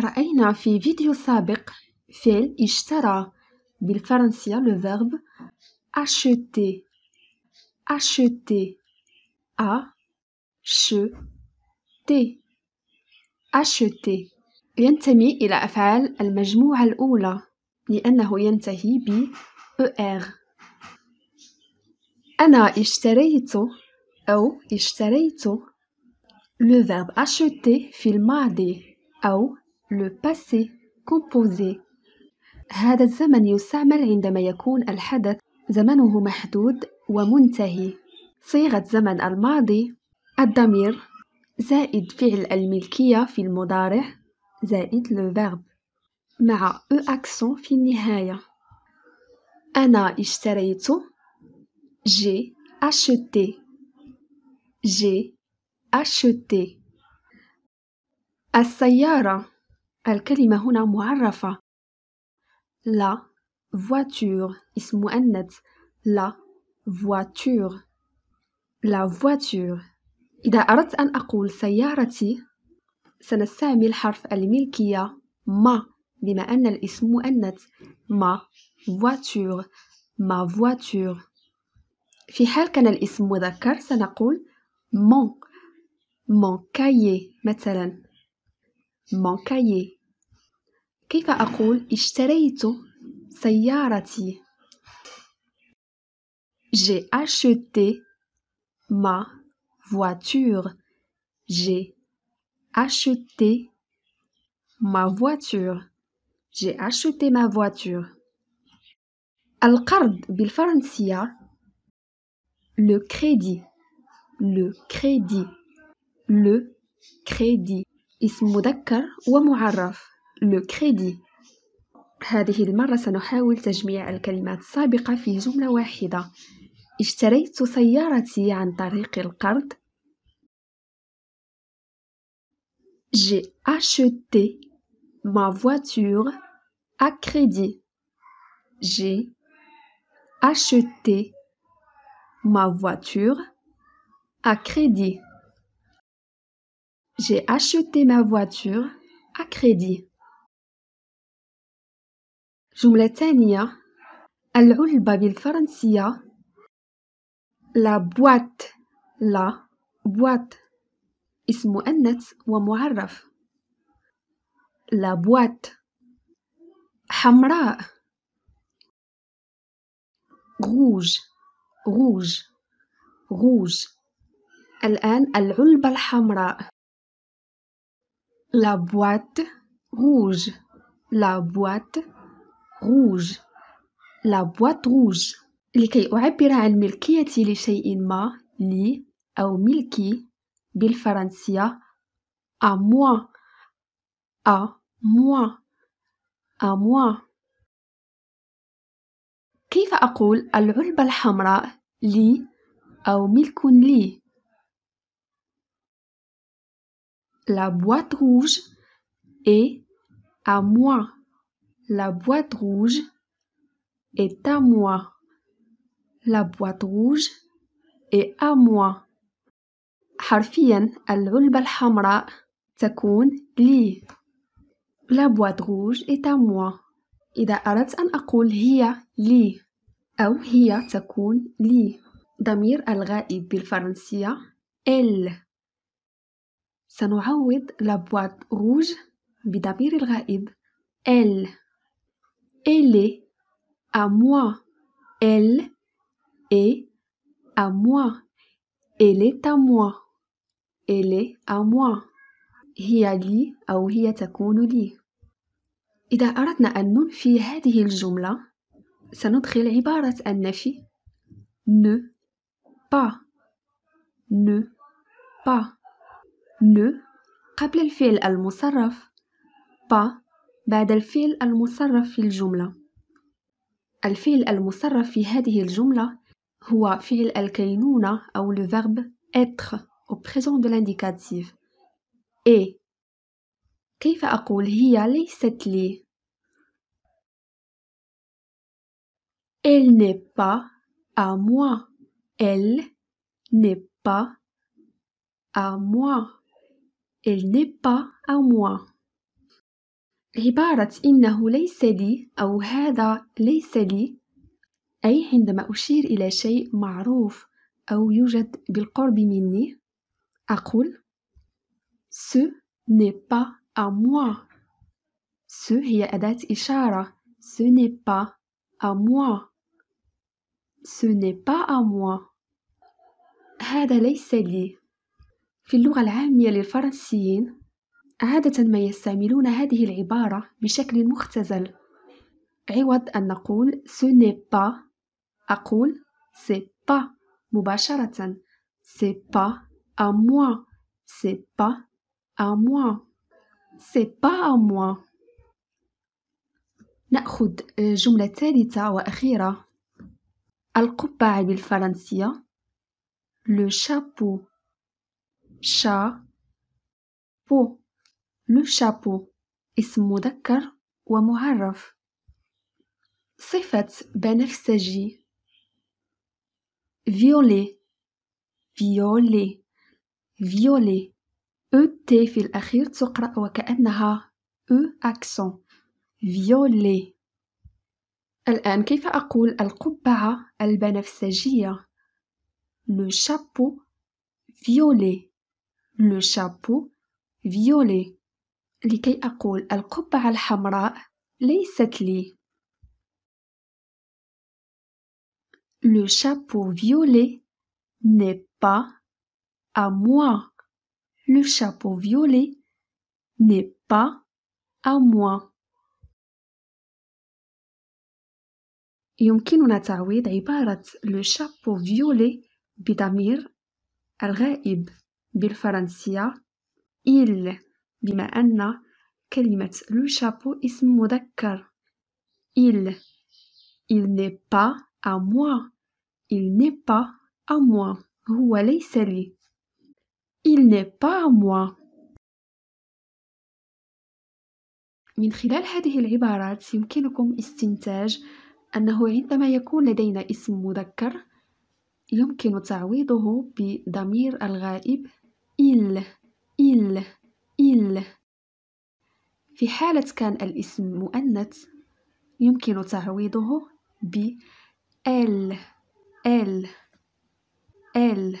رأينا في فيديو سابق فعل اشترى بالفرنسية لو فيرب acheter acheter a ش t acheter ينتمي إلى أفعال المجموعة الأولى لأنه ينتهي ب er أنا اشتريت أو اشتريت لو فيرب acheter في الماضي أو le passé composé هذا الزمن يستعمل عندما يكون الحدث زمنه محدود ومنتهي صيغة زمن الماضي الضمير زائد فعل الملكية في المضارع زائد le verbe مع e accent في النهاية أنا اشتريت j'ai acheté j'ai acheté السيارة الكلمة هنا معرفة لا فواتور اسم مؤنث لا فواتور لا فواتور إذا أردت أن أقول سيارتي سنستعمل حرف الملكية ما بما أن الاسم مؤنث ما فواتور ما فواتور في حال كان الاسم مذكر سنقول مون مون كايي مثلا مون كايي كيف أقول اشتريت سيارتي J'ai acheté ma voiture. J'ai acheté ma voiture. J'ai acheté ma voiture. القرض بالفرنسية le crédit le crédit le crédit اسم مذكر ومعرف لو كريدي هذه المرة سنحاول تجميع الكلمات السابقة في جملة واحدة اشتريت سيارتي عن طريق القرض J'ai acheté ma voiture à crédit. J'ai acheté ma voiture à crédit. J'ai acheté ma voiture à crédit. جملة ثانية العلبة بالفرنسية لا بوات لا بوات اسم مؤنث ومعرف لا بوات حمراء غوج غوج غوج الآن العلبة الحمراء لا بوات غوج لا بوات روج لا بواط روج لكي أعبر عن ملكيتي لشيء ما لي أو ملكي بالفرنسية à moi à moi à moi كيف أقول العلبة الحمراء لي أو ملك لي La boîte rouge est à moi. La boîte rouge est à moi. La boîte rouge est à moi. حرفيا العلبة الحمراء تكون لي. La boîte rouge est à moi. إذا أردت أن أقول هي لي أو هي تكون لي. ضمير الغائب بالفرنسية ال. سنعوض la boîte rouge بضمير الغائب ال. Elle est à moi. Elle est à moi. Elle est à moi. Elle est à moi. هي لي أو هي تكون لي. إذا أردنا أن ننفي هذه الجملة سندخل عبارة النفي ne pas ne pas ne قبل الفعل المصرف pas بعد الفعل المصرف في الجملة الفعل المصرف في هذه الجملة هو فعل الكينونة أو le verbe être au présent de l'indicatif et كيف أقول هي ليست لي Elle n'est pas à moi. Elle n'est pas à moi. Elle n'est pas à moi. عبارة إنه ليس لي أو هذا ليس لي أي عندما أشير إلى شيء معروف أو يوجد بالقرب مني أقول ce n'est pas à moi ce هي أداة إشارة ce n'est pas à moi ce n'est pas à moi هذا ليس لي في اللغة العامية للفرنسيين عادة ما يستعملون هذه العبارة بشكل مختزل عوض أن نقول ce n'est pas أقول c'est pas مباشرة c'est pas à moi c'est pas à moi c'est pas à moi نأخذ جملة ثالثة وأخيرة القبعة بالفرنسية le chapeau بو لو شابو اسم مذكر ومعرف صفة بنفسجي فيولي فيولي فيولي او e تي في الأخير تقرأ وكأنها او e أكسون فيولي الآن كيف أقول القبعة البنفسجية لو شابو فيولي لو شابو فيولي لكي أقول القبعة الحمراء ليست لي Le chapeau violet n'est pas à moi. Le chapeau violet n'est pas à moi. يمكننا تعويض عبارة le chapeau violet بضمير الغائب بالفرنسية il بما أن كلمة لو شابو اسم مذكر il il n'est pas à moi il n'est pas à moi هو ليس لي il n'est pas à moi من خلال هذه العبارات يمكنكم استنتاج أنه عندما يكون لدينا اسم مذكر يمكن تعويضه بضمير الغائب il il إل في حالة كان الاسم مؤنث يمكن تعويضه ب ال ال ال